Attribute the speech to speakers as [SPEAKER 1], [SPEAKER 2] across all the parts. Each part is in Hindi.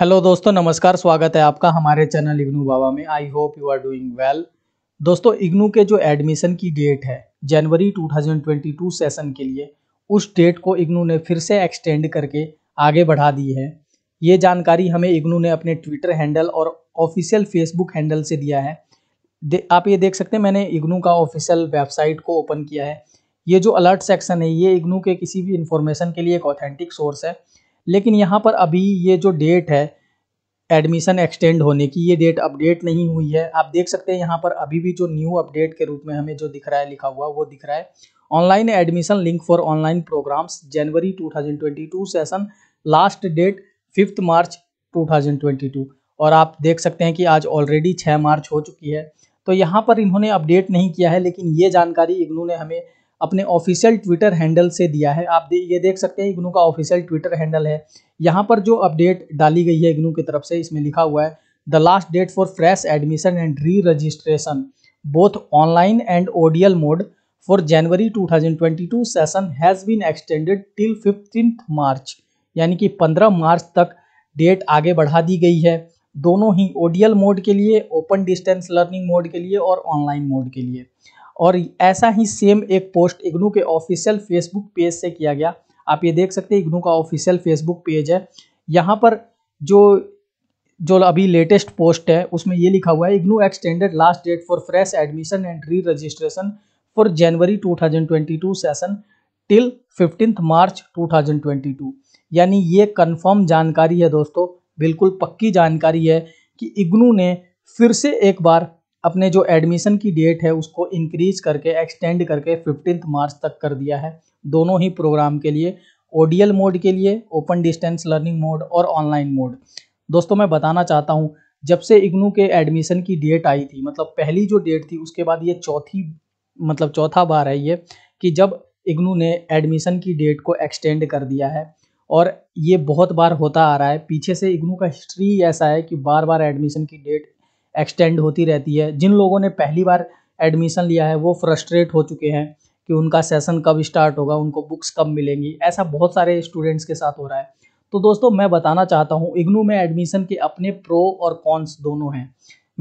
[SPEAKER 1] हेलो दोस्तों नमस्कार स्वागत है आपका हमारे चैनल इग्नू बाबा में I hope you are doing well दोस्तों इग्नू के जो एडमिशन की डेट है जनवरी 2022 सेशन के लिए उस डेट को इग्नू ने फिर से एक्सटेंड करके आगे बढ़ा दी है ये जानकारी हमें इग्नू ने अपने ट्विटर हैंडल और ऑफिशियल फेसबुक हैंडल से दिया है दे, आप ये देख सकते हैं मैंने इग्नू का ऑफिशियल वेबसाइट को ओपन किया है ये जो अलर्ट सेक्शन है ये इग्नू के किसी भी इंफॉर्मेशन के लिए एक ऑथेंटिक सोर्स है लेकिन यहाँ पर अभी ये जो डेट है एडमिशन एक्सटेंड होने की ये डेट अपडेट नहीं हुई है आप देख सकते हैं यहाँ पर अभी भी जो न्यू अपडेट के रूप में हमें जो दिख रहा है लिखा हुआ वो दिख रहा है online admission link for online programs January 2022 session last date fifth March 2022 और आप देख सकते हैं कि आज ऑलरेडी छः मार्च हो चुकी है तो यहाँ पर इन्होंने अपडेट नहीं किया है लेकिन ये जानकारी इग्नू ने हमें अपने ऑफिशियल ट्विटर हैंडल से दिया है आप ये देख सकते हैं इग्नू का ऑफिशियल ट्विटर हैंडल है यहाँ पर जो अपडेट डाली गई है इग्नू की तरफ से इसमें लिखा हुआ है the last date for fresh admission and re registration both online and ODL mode for January 2022 session has been extended till fifteen March यानी कि 15 मार्च तक डेट आगे बढ़ा दी गई है दोनों ही ओडियल मोड के लिए ओपन डिस्टेंस लर्निंग मोड के लिए और ऑनलाइन मोड के लिए और ऐसा ही सेम एक पोस्ट इग्नू के ऑफिशियल फेसबुक पेज से किया गया आप ये देख सकते हैं इग्नू का ऑफिशियल फेसबुक पेज है यहाँ पर जो जो अभी लेटेस्ट पोस्ट है उसमें ये लिखा हुआ है IGNOU extended last date for fresh admission and re registration for January 2022 session till fifteenth March 2022 यानी ये कंफर्म जानकारी है दोस्तों बिल्कुल पक्की जानकारी है कि इग्नू ने फिर से एक बार अपने जो एडमिशन की डेट है उसको इंक्रीज करके एक्सटेंड करके फिफ्टीन मार्च तक कर दिया है दोनों ही प्रोग्राम के लिए ओडियल मोड के लिए ओपन डिस्टेंस लर्निंग मोड और ऑनलाइन मोड दोस्तों मैं बताना चाहता हूँ जब से इग्नू के एडमिशन की डेट आई थी मतलब पहली जो डेट थी उसके बाद ये चौथी मतलब चौथा बार है ये कि जब इग्नू ने एडमिशन की डेट को एक्सटेंड कर दिया है और ये बहुत बार होता आ रहा है पीछे से इग्नू का हिस्ट्री ऐसा है कि बार बार एडमिशन की डेट एक्सटेंड होती रहती है जिन लोगों ने पहली बार एडमिशन लिया है वो फ्रस्ट्रेट हो चुके हैं कि उनका सेशन कब स्टार्ट होगा उनको बुक्स कब मिलेंगी ऐसा बहुत सारे स्टूडेंट्स के साथ हो रहा है तो दोस्तों मैं बताना चाहता हूँ इग्नू में एडमिशन के अपने प्रो और कॉन्स दोनों हैं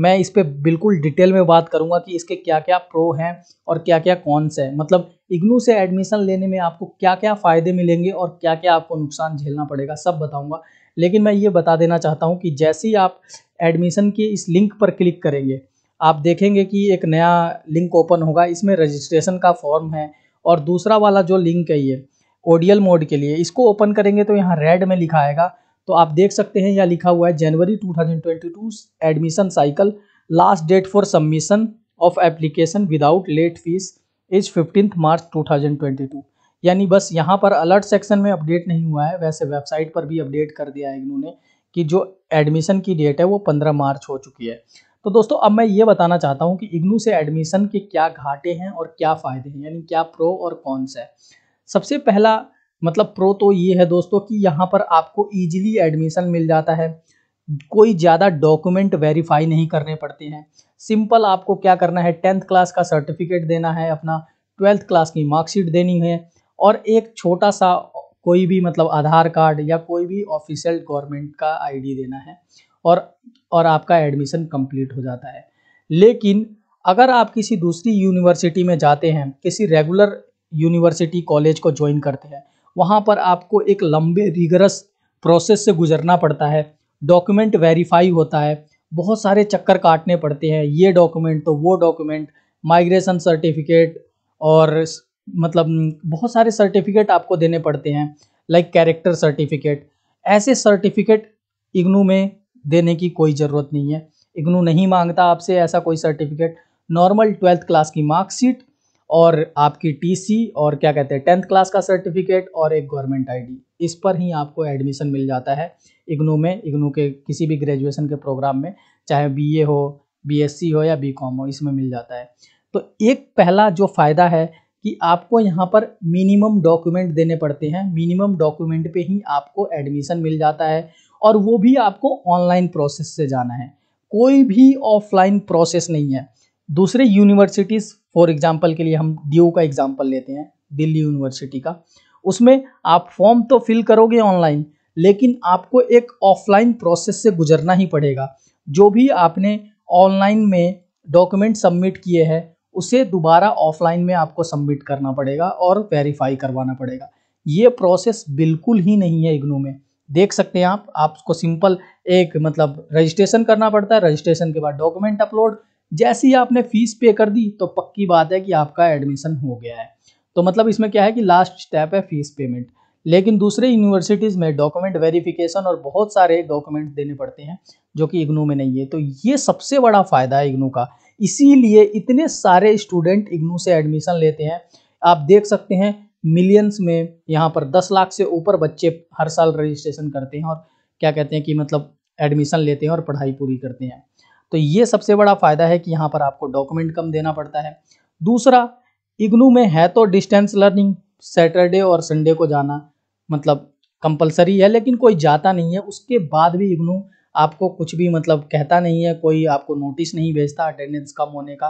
[SPEAKER 1] मैं इस पर बिल्कुल डिटेल में बात करूँगा कि इसके क्या क्या प्रो हैं और क्या क्या कॉन्स है मतलब इग्नू से एडमिशन लेने में आपको क्या क्या फ़ायदे मिलेंगे और क्या क्या आपको नुकसान झेलना पड़ेगा सब बताऊँगा लेकिन मैं ये बता देना चाहता हूँ कि जैसे ही आप एडमिशन के इस लिंक पर क्लिक करेंगे आप देखेंगे कि एक नया लिंक ओपन होगा इसमें रजिस्ट्रेशन का फॉर्म है और दूसरा वाला जो लिंक है ये ओडियल मोड के लिए इसको ओपन करेंगे तो यहाँ रेड में लिखा आएगा तो आप देख सकते हैं यहाँ लिखा हुआ है January 2022 admission cycle last date for submission of application without late fee is fifteenth March 2022 यानी बस यहाँ पर अलर्ट सेक्शन में अपडेट नहीं हुआ है वैसे वेबसाइट पर भी अपडेट कर दिया है इन्होंने कि जो एडमिशन की डेट है वो पंद्रह मार्च हो चुकी है तो दोस्तों अब मैं ये बताना चाहता हूँ कि इग्नू से एडमिशन के क्या घाटे हैं और क्या फ़ायदे हैं यानी क्या प्रो और सा है सबसे पहला मतलब प्रो तो ये है दोस्तों कि यहाँ पर आपको ईजिली एडमिशन मिल जाता है कोई ज़्यादा डॉक्यूमेंट वेरीफाई नहीं करने पड़ते हैं सिंपल आपको क्या करना है टेंथ क्लास का सर्टिफिकेट देना है अपना ट्वेल्थ क्लास की मार्कशीट देनी है और एक छोटा सा कोई भी मतलब आधार कार्ड या कोई भी ऑफिशियल गवर्नमेंट का आईडी देना है और और आपका एडमिशन कंप्लीट हो जाता है लेकिन अगर आप किसी दूसरी यूनिवर्सिटी में जाते हैं किसी रेगुलर यूनिवर्सिटी कॉलेज को ज्वाइन करते हैं वहाँ पर आपको एक लंबे रिगरस प्रोसेस से गुजरना पड़ता है डॉक्यूमेंट वेरीफाई होता है बहुत सारे चक्कर काटने पड़ते हैं ये डॉक्यूमेंट तो वो डॉक्यूमेंट माइग्रेशन सर्टिफिकेट और मतलब बहुत सारे सर्टिफिकेट आपको देने पड़ते हैं लाइक कैरेक्टर सर्टिफिकेट ऐसे सर्टिफिकेट इग्नू में देने की कोई ज़रूरत नहीं है इग्नू नहीं मांगता आपसे ऐसा कोई सर्टिफिकेट नॉर्मल ट्वेल्थ क्लास की मार्कशीट और आपकी टीसी और क्या कहते हैं टेंथ क्लास का सर्टिफिकेट और एक गवर्नमेंट आईडी इस पर ही आपको एडमिशन मिल जाता है इग्नू में इग्नू के किसी भी ग्रेजुएशन के प्रोग्राम में चाहे बीए हो बीएससी हो या बीकॉम हो इसमें मिल जाता है तो एक पहला जो फ़ायदा है कि आपको यहाँ पर मिनिमम डॉक्यूमेंट देने पड़ते हैं मिनिमम डॉक्यूमेंट पे ही आपको एडमिशन मिल जाता है और वो भी आपको ऑनलाइन प्रोसेस से जाना है कोई भी ऑफलाइन प्रोसेस नहीं है दूसरे यूनिवर्सिटीज़ फॉर एग्जाम्पल के लिए हम ड्यू का एग्जाम्पल लेते हैं दिल्ली यूनिवर्सिटी का उसमें आप फॉर्म तो फिल करोगे ऑनलाइन लेकिन आपको एक ऑफलाइन प्रोसेस से गुजरना ही पड़ेगा जो भी आपने ऑनलाइन में डॉक्यूमेंट सबमिट किए हैं उसे दोबारा ऑफलाइन में आपको सबमिट करना पड़ेगा और वेरीफाई करवाना पड़ेगा ये प्रोसेस बिल्कुल ही नहीं है इग्नू में देख सकते हैं आप आपको सिंपल एक मतलब रजिस्ट्रेशन करना पड़ता है रजिस्ट्रेशन के बाद डॉक्यूमेंट अपलोड जैसे ही आपने फीस पे कर दी तो पक्की बात है कि आपका एडमिशन हो गया है तो मतलब इसमें क्या है कि लास्ट स्टेप है फीस पेमेंट लेकिन दूसरे यूनिवर्सिटीज़ में डॉक्यूमेंट वेरिफिकेशन और बहुत सारे डॉक्यूमेंट देने पड़ते हैं जो कि इग्नू में नहीं है तो ये सबसे बड़ा फ़ायदा है इग्नू का इसीलिए इतने सारे स्टूडेंट इग्नू से एडमिशन लेते हैं आप देख सकते हैं मिलियंस में यहाँ पर दस लाख से ऊपर बच्चे हर साल रजिस्ट्रेशन करते हैं और क्या कहते हैं कि मतलब एडमिशन लेते हैं और पढ़ाई पूरी करते हैं तो ये सबसे बड़ा फ़ायदा है कि यहाँ पर आपको डॉक्यूमेंट कम देना पड़ता है दूसरा इग्नू में है तो डिस्टेंस लर्निंग सैटरडे और संडे को जाना मतलब कंपलसरी है लेकिन कोई जाता नहीं है उसके बाद भी इग्नू आपको कुछ भी मतलब कहता नहीं है कोई आपको नोटिस नहीं भेजता अटेंडेंस कम होने का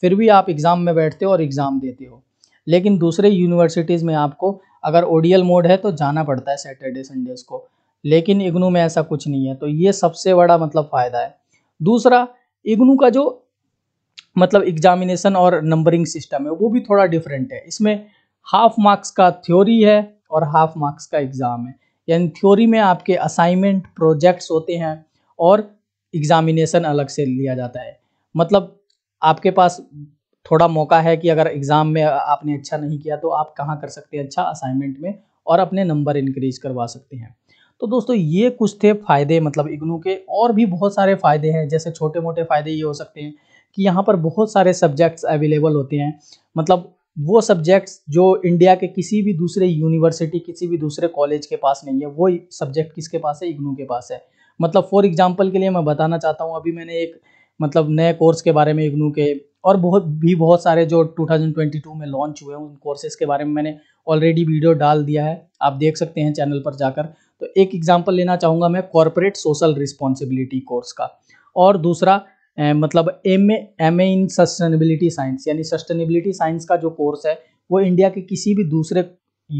[SPEAKER 1] फिर भी आप एग्ज़ाम में बैठते हो और एग्ज़ाम देते हो लेकिन दूसरे यूनिवर्सिटीज़ में आपको अगर ओडियल मोड है तो जाना पड़ता है सैटरडे संडेज़ को लेकिन इग्नू में ऐसा कुछ नहीं है तो ये सबसे बड़ा मतलब फ़ायदा है दूसरा इग्नू का जो मतलब एग्जामिनेशन और नंबरिंग सिस्टम है वो भी थोड़ा डिफरेंट है इसमें हाफ मार्क्स का थ्योरी है और हाफ मार्क्स का एग्ज़ाम है यानी थ्योरी में आपके असाइनमेंट प्रोजेक्ट्स होते हैं और एग्जामिनेशन अलग से लिया जाता है मतलब आपके पास थोड़ा मौका है कि अगर एग्ज़ाम में आपने अच्छा नहीं किया तो आप कहाँ कर सकते हैं अच्छा असाइनमेंट में और अपने नंबर इंक्रीज करवा सकते हैं तो दोस्तों ये कुछ थे फ़ायदे मतलब इग्नू के और भी बहुत सारे फ़ायदे हैं जैसे छोटे मोटे फ़ायदे ये हो सकते हैं कि यहाँ पर बहुत सारे सब्जेक्ट्स अवेलेबल होते हैं मतलब वो सब्जेक्ट्स जो इंडिया के किसी भी दूसरे यूनिवर्सिटी किसी भी दूसरे कॉलेज के पास नहीं है वो सब्जेक्ट किसके पास है इग्नू के पास है मतलब फॉर एग्जांपल के लिए मैं बताना चाहता हूँ अभी मैंने एक मतलब नए कोर्स के बारे में इग्नू के और बहुत भी बहुत सारे जो 2022 में लॉन्च हुए हैं उन कोर्सेज के बारे में मैंने ऑलरेडी वीडियो डाल दिया है आप देख सकते हैं चैनल पर जाकर तो एक एग्जाम्पल लेना चाहूँगा मैं कॉरपोरेट सोशल रिस्पॉन्सिबिलिटी कोर्स का और दूसरा मतलब M M A in sustainability science यानी सस्टेनेबिलिटी साइंस का जो कोर्स है वो इंडिया के किसी भी दूसरे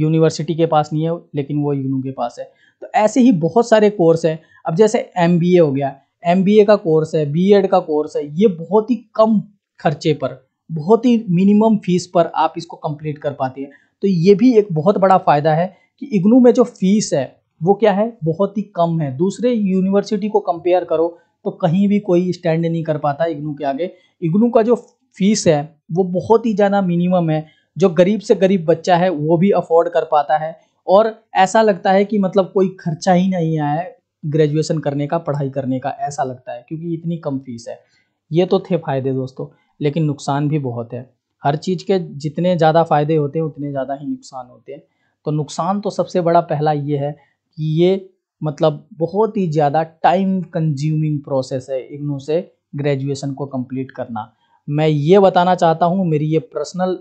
[SPEAKER 1] यूनिवर्सिटी के पास नहीं है लेकिन वो यूनू के पास है तो ऐसे ही बहुत सारे कोर्स हैं अब जैसे एम हो गया एम का कोर्स है बी e का कोर्स है ये बहुत ही कम खर्चे पर बहुत ही मिनिमम फीस पर आप इसको कंप्लीट कर पाते हैं तो ये भी एक बहुत बड़ा फ़ायदा है कि इग्नू में जो फीस है वो क्या है बहुत ही कम है दूसरे यूनिवर्सिटी को कंपेयर करो तो कहीं भी कोई स्टैंड नहीं कर पाता इग्नू के आगे इग्नू का जो फीस है वो बहुत ही ज़्यादा मिनिमम है जो गरीब से गरीब बच्चा है वो भी अफोर्ड कर पाता है और ऐसा लगता है कि मतलब कोई खर्चा ही नहीं आया है ग्रेजुएशन करने का पढ़ाई करने का ऐसा लगता है क्योंकि इतनी कम फीस है ये तो थे फ़ायदे दोस्तों लेकिन नुकसान भी बहुत है हर चीज़ के जितने ज़्यादा फ़ायदे होते हैं उतने ज़्यादा ही नुकसान होते हैं तो नुकसान तो सबसे बड़ा पहला ये है कि ये मतलब बहुत ही ज़्यादा टाइम कंज्यूमिंग प्रोसेस है इग्नू से ग्रेजुएशन को कंप्लीट करना मैं ये बताना चाहता हूँ मेरी ये पर्सनल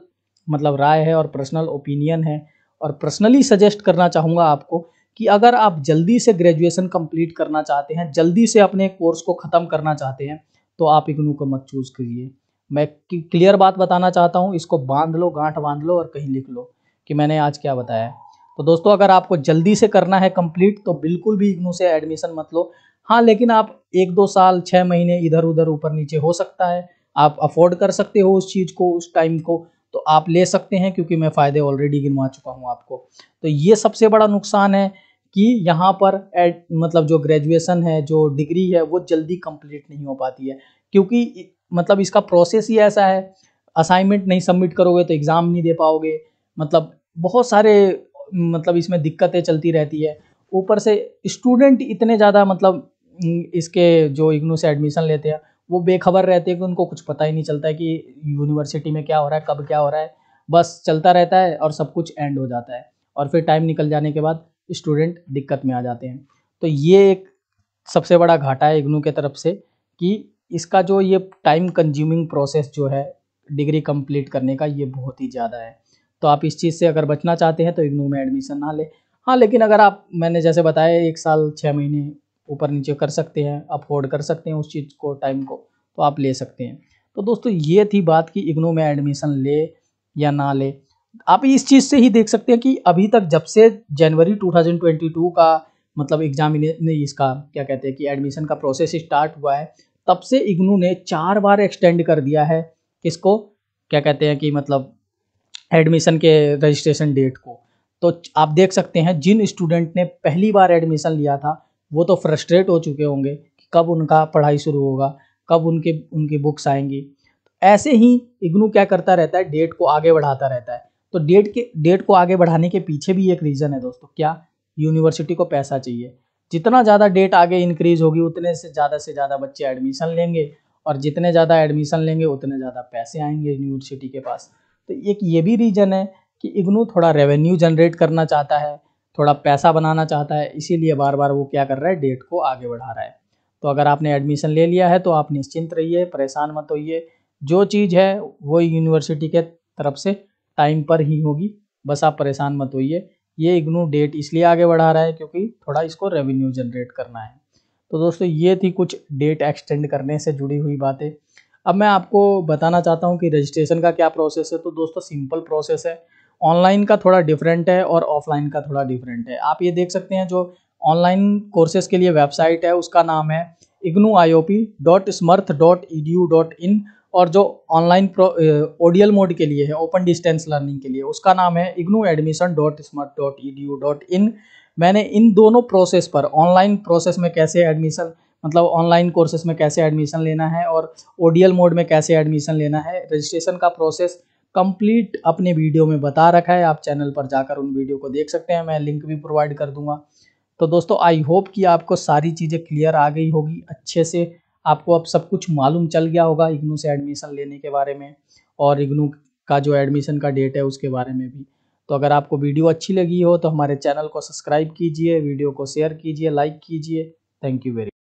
[SPEAKER 1] मतलब राय है और पर्सनल ओपिनियन है और पर्सनली सजेस्ट करना चाहूँगा आपको कि अगर आप जल्दी से ग्रेजुएशन कंप्लीट करना चाहते हैं जल्दी से अपने कोर्स को ख़त्म करना चाहते हैं तो आप इग्नू को मत चूज़ करिए मैं क्लियर बात बताना चाहता हूँ इसको बांध लो गांठ बांध लो और कहीं लिख लो कि मैंने आज क्या बताया तो दोस्तों अगर आपको जल्दी से करना है कंप्लीट तो बिल्कुल भी इग्नू से एडमिशन मत लो हाँ लेकिन आप एक दो साल छः महीने इधर उधर ऊपर नीचे हो सकता है आप अफोर्ड कर सकते हो उस चीज़ को उस टाइम को तो आप ले सकते हैं क्योंकि मैं फ़ायदे ऑलरेडी गिनवा चुका हूँ आपको तो ये सबसे बड़ा नुकसान है कि यहाँ पर एड मतलब जो ग्रेजुएशन है जो डिग्री है वो जल्दी कंप्लीट नहीं हो पाती है क्योंकि मतलब इसका प्रोसेस ही ऐसा है असाइनमेंट नहीं सबमिट करोगे तो एग्ज़ाम नहीं दे पाओगे मतलब बहुत सारे मतलब इसमें दिक्कतें चलती रहती है ऊपर से स्टूडेंट इतने ज़्यादा मतलब इसके जो इग्नू से एडमिशन लेते हैं वो बेखबर रहते हैं कि उनको कुछ पता ही नहीं चलता है कि यूनिवर्सिटी में क्या हो रहा है कब क्या हो रहा है बस चलता रहता है और सब कुछ एंड हो जाता है और फिर टाइम निकल जाने के बाद स्टूडेंट दिक्कत में आ जाते हैं तो ये एक सबसे बड़ा घाटा है इग्नू के तरफ से कि इसका जो ये टाइम कंज्यूमिंग प्रोसेस जो है डिग्री कंप्लीट करने का ये बहुत ही ज़्यादा है तो आप इस चीज़ से अगर बचना चाहते हैं तो इग्नू में एडमिशन ना लें हाँ लेकिन अगर आप मैंने जैसे बताया एक साल छः महीने ऊपर नीचे कर सकते हैं अफोर्ड कर सकते हैं उस चीज़ को टाइम को तो आप ले सकते हैं तो दोस्तों ये थी बात कि इग्नू में एडमिशन ले या ना ले आप इस चीज़ से ही देख सकते हैं कि अभी तक जब से जनवरी 2022 का मतलब एग्जामिने इसका क्या कहते हैं कि एडमिशन का प्रोसेस स्टार्ट हुआ है तब से इग्नू ने चार बार एक्सटेंड कर दिया है किसको क्या कहते हैं कि मतलब एडमिशन के रजिस्ट्रेशन डेट को तो आप देख सकते हैं जिन स्टूडेंट ने पहली बार एडमिशन लिया था वो तो फ्रस्ट्रेट हो चुके होंगे कि कब उनका पढ़ाई शुरू होगा कब उनके उनकी बुक्स आएंगी तो ऐसे ही इग्नू क्या करता रहता है डेट को आगे बढ़ाता रहता है तो डेट के डेट को आगे बढ़ाने के पीछे भी एक रीज़न है दोस्तों क्या यूनिवर्सिटी को पैसा चाहिए जितना ज़्यादा डेट आगे इंक्रीज होगी उतने से ज़्यादा से ज़्यादा बच्चे एडमिशन लेंगे और जितने ज़्यादा एडमिशन लेंगे उतने ज़्यादा पैसे आएंगे यूनिवर्सिटी के पास तो एक ये भी रीज़न है कि इग्नू थोड़ा रेवेन्यू जनरेट करना चाहता है थोड़ा पैसा बनाना चाहता है इसीलिए बार बार वो क्या कर रहा है डेट को आगे बढ़ा रहा है तो अगर आपने एडमिशन ले लिया है तो आप निश्चिंत रहिए परेशान मत होइए जो चीज़ है वो यूनिवर्सिटी के तरफ से टाइम पर ही होगी बस आप परेशान मत होइए ये इग्नू डेट इसलिए आगे बढ़ा रहा है क्योंकि थोड़ा इसको रेवेन्यू जनरेट करना है तो दोस्तों ये थी कुछ डेट एक्सटेंड करने से जुड़ी हुई बातें अब मैं आपको बताना चाहता हूँ कि रजिस्ट्रेशन का क्या प्रोसेस है तो दोस्तों सिंपल प्रोसेस है ऑनलाइन का थोड़ा डिफरेंट है और ऑफलाइन का थोड़ा डिफरेंट है आप ये देख सकते हैं जो ऑनलाइन कोर्सेज के लिए वेबसाइट है उसका नाम है IGNOU I O P dot Samarth dot E D U dot in और जो ऑनलाइन ओडियल मोड के लिए है ओपन डिस्टेंस लर्निंग के लिए उसका नाम है IGNOU admission dot Samarth dot E D U dot in मैंने इन दोनों प्रोसेस पर ऑनलाइन प्रोसेस में कैसे एडमिशन मतलब ऑनलाइन कोर्सेस में कैसे एडमिशन लेना है और ओ मोड में कैसे एडमिशन लेना है रजिस्ट्रेशन का प्रोसेस कंप्लीट अपने वीडियो में बता रखा है आप चैनल पर जाकर उन वीडियो को देख सकते हैं मैं लिंक भी प्रोवाइड कर दूंगा तो दोस्तों आई होप कि आपको सारी चीज़ें क्लियर आ गई होगी अच्छे से आपको अब सब कुछ मालूम चल गया होगा इग्नू से एडमिशन लेने के बारे में और इग्नू का जो एडमिशन का डेट है उसके बारे में भी तो अगर आपको वीडियो अच्छी लगी हो तो हमारे चैनल को सब्सक्राइब कीजिए वीडियो को शेयर कीजिए लाइक कीजिए थैंक यू वेरी